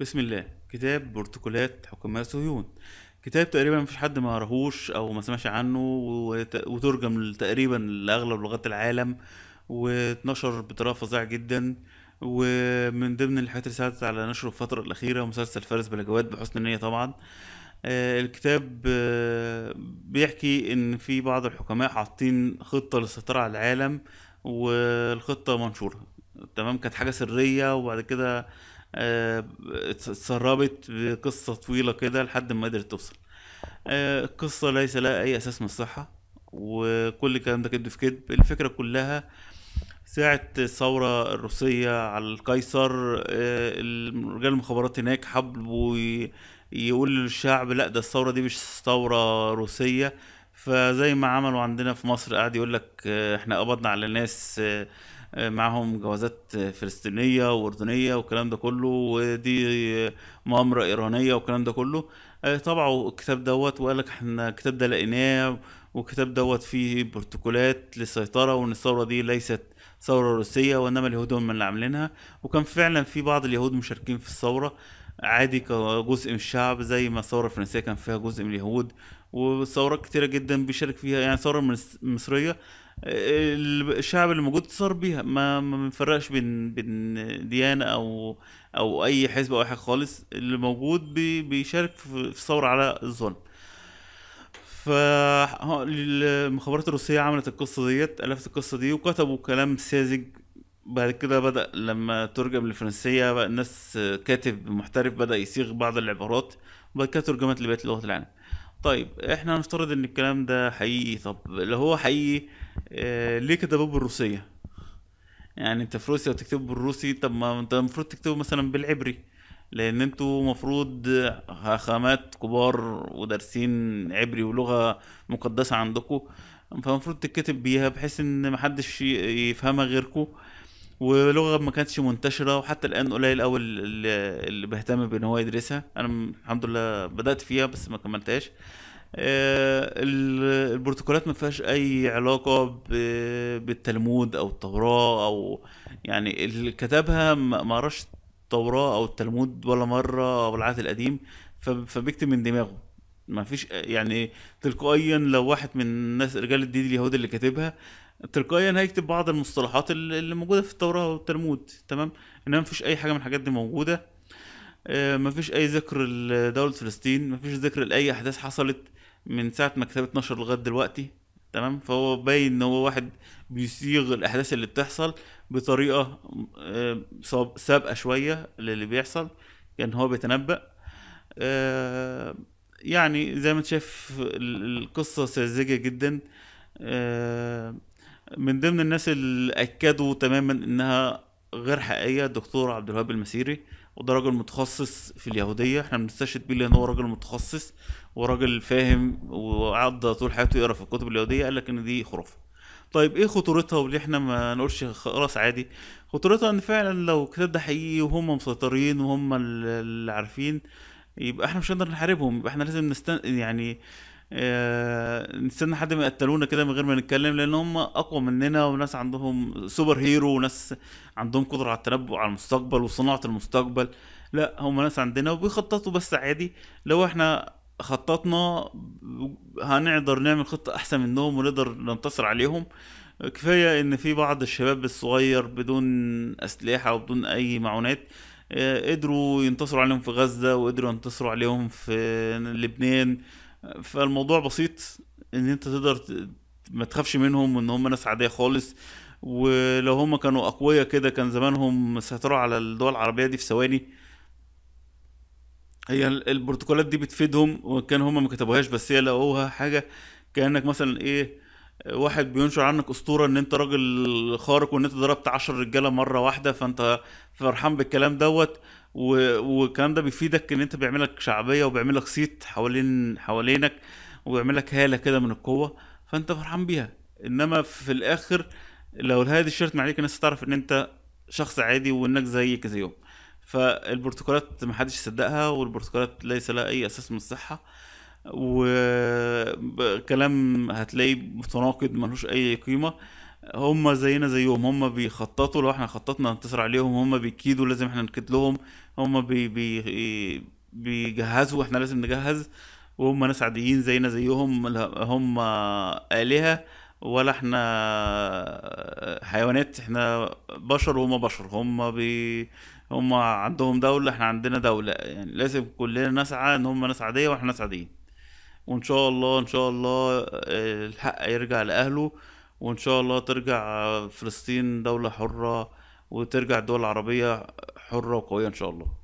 بسم الله كتاب بروتوكولات حكماء صهيون كتاب تقريبا مفيش حد ما قراهوش او ما سمعش عنه وترجم تقريبا لاغلب لغات العالم واتنشر بطريقه فظيعه جدا ومن ضمن الحاجات اللي ساعدت على نشره الفتره الاخيره مسلسل فارس بلا جواد بحسن نيه طبعا آه، الكتاب آه، بيحكي ان في بعض الحكماء حاطين خطه للسيطره على العالم والخطه منشوره تمام كانت حاجه سريه وبعد كده آه، اتسربت بقصة طويلة كده لحد ما قدرت توصل آه، القصة ليس لها أي أساس من الصحة وكل الكلام ده كذب في كذب الفكرة كلها ساعة الثورة الروسية على القيصر آه، رجال المخابرات هناك حبوا يقول للشعب لا ده الثورة دي مش ثورة روسية فزي ما عملوا عندنا في مصر قاعد يقول لك احنا قبضنا على ناس آه، معاهم جوازات فلسطينيه واردنيه والكلام ده كله ودي مؤامره ايرانيه والكلام ده كله آه، طبعوا الكتاب دوت وقال لك احنا الكتاب ده لقيناه والكتاب دوت فيه بروتوكولات للسيطره وان الثوره دي ليست ثوره روسيه وانما اليهود هم اللي عاملينها وكان فعلا في بعض اليهود مشاركين في الثوره عادي كجزء من الشعب زي ما الثوره الفرنسيه كان فيها جزء من اليهود وثورات كتيرة جدا بيشارك فيها يعني ثورة مصرية الشعب اللي موجود صار بيها ما ما بنفرقش بين بين ديانة أو أو أي حزب أو أي حاجة خالص اللي موجود بي بيشارك في ثورة على الظلم المخابرات الروسية عملت القصة ديت ألفت القصة دي وكتبوا كلام ساذج بعد كده بدأ لما ترجم للفرنسية بقى الناس كاتب محترف بدأ يصيغ بعض العبارات وبعد كده ترجمت لبقية لغة العالم طيب احنا هنفترض ان الكلام ده حقيقي طب لو هو حقيقي آه ليه كتبوه بالروسيه يعني انت في روسيا وتكتبه بالروسي طب ما انت المفروض تكتبه مثلا بالعبري لان انتوا مفروض خامات كبار ودارسين عبري ولغه مقدسه عندكم فالمفروض تتكتب بيها بحيث ان محدش يفهمها غيركم ولغه ما كانتش منتشره وحتى الان قليل قوي اللي بيهتم بان هو يدرسها انا الحمد لله بدات فيها بس ما كملتهاش آه، البروتوكولات ما فيهاش اي علاقه بالتلمود او التوراه او يعني اللي كتبها ما التوراه او التلمود ولا مره او العهد القديم فبيكتب من دماغه ما فيش يعني تلقائيا لو واحد من الناس رجال الدين اليهود اللي كاتبها تلقائيا هيكتب بعض المصطلحات اللي موجوده في التوراه والتلمود تمام انما مفيش اي حاجه من الحاجات دي موجوده آه، مفيش اي ذكر لدوله فلسطين مفيش ذكر لاي احداث حصلت من ساعه ما كتابه نشر لغايه دلوقتي تمام فهو باين ان هو واحد بيصيغ الاحداث اللي بتحصل بطريقه آه، سابقه شويه للي بيحصل يعني هو بيتنبأ آه، يعني زي ما انت شايف القصه ساذجه جدا آه، من ضمن الناس اللي اكدوا تماما انها غير حقيقيه الدكتور عبد الوهاب المسيري وده راجل متخصص في اليهوديه احنا بنستشهد بيه لان هو راجل متخصص وراجل فاهم وقعد طول حياته يقرا في الكتب اليهوديه قال لك ان دي خرافه طيب ايه خطورتها وليه احنا ما نقولش خلاص عادي خطورتها ان فعلا لو الكتاب ده حقيقي وهم مسيطرين وهم اللي عارفين يبقى احنا مش هنقدر نحاربهم يبقى احنا لازم نستن يعني آه نستنى حد ما يقتلونا كده من غير ما نتكلم لان هم اقوى مننا وناس عندهم سوبر هيرو وناس عندهم قدره على التنبؤ على المستقبل وصناعه المستقبل لا هم ناس عندنا وبيخططوا بس عادي لو احنا خططنا هنقدر نعمل خطه احسن منهم ونقدر ننتصر عليهم كفايه ان في بعض الشباب الصغير بدون اسلحه وبدون اي معونات آه، قدروا ينتصروا عليهم في غزة وقدروا ينتصروا عليهم في لبنان فالموضوع بسيط ان انت تقدر ما تخافش منهم ان هم ناس عادية خالص ولو هم كانوا اقوياء كده كان زمانهم سيطروا على الدول العربية دي في ثواني هي البروتوكولات دي بتفيدهم وكان هم ما كتبوهاش بس هي لقوها حاجة كأنك مثلا ايه واحد بينشر عنك اسطوره ان انت راجل خارق وان انت ضربت 10 رجاله مره واحده فانت فرحان بالكلام دوت والكلام ده بيفيدك ان انت بيعملك شعبيه وبيعملك صيت حوالين حوالينك وبيعملك هاله كده من القوه فانت فرحان بيها انما في الاخر لو الهاله دي ما عليك الناس تعرف ان انت شخص عادي وانك زيك زيهم فالبرتقالات محدش يصدقها والبرتقالات ليس لها اي اساس من الصحه و... كلام هتلاقيه متناقض ملوش اي قيمه هم زينا زيهم هم بيخططوا لو احنا خططنا ننتصر عليهم هم بيكيدوا لازم احنا نكيد لهم هم بي بي بيجهزوا واحنا لازم نجهز وهم ناس عاديين زينا زيهم هم آلهة ولا احنا حيوانات احنا بشر وهم بشر هم بي هم عندهم دولة احنا عندنا دولة يعني لازم كلنا نسعى ان هم ناس عادية واحنا ناس عاديين وان شاء الله ان شاء الله آه، الحق يرجع لاهله وان شاء الله ترجع فلسطين دولة حرة وترجع الدول العربية حرة وقوية ان شاء الله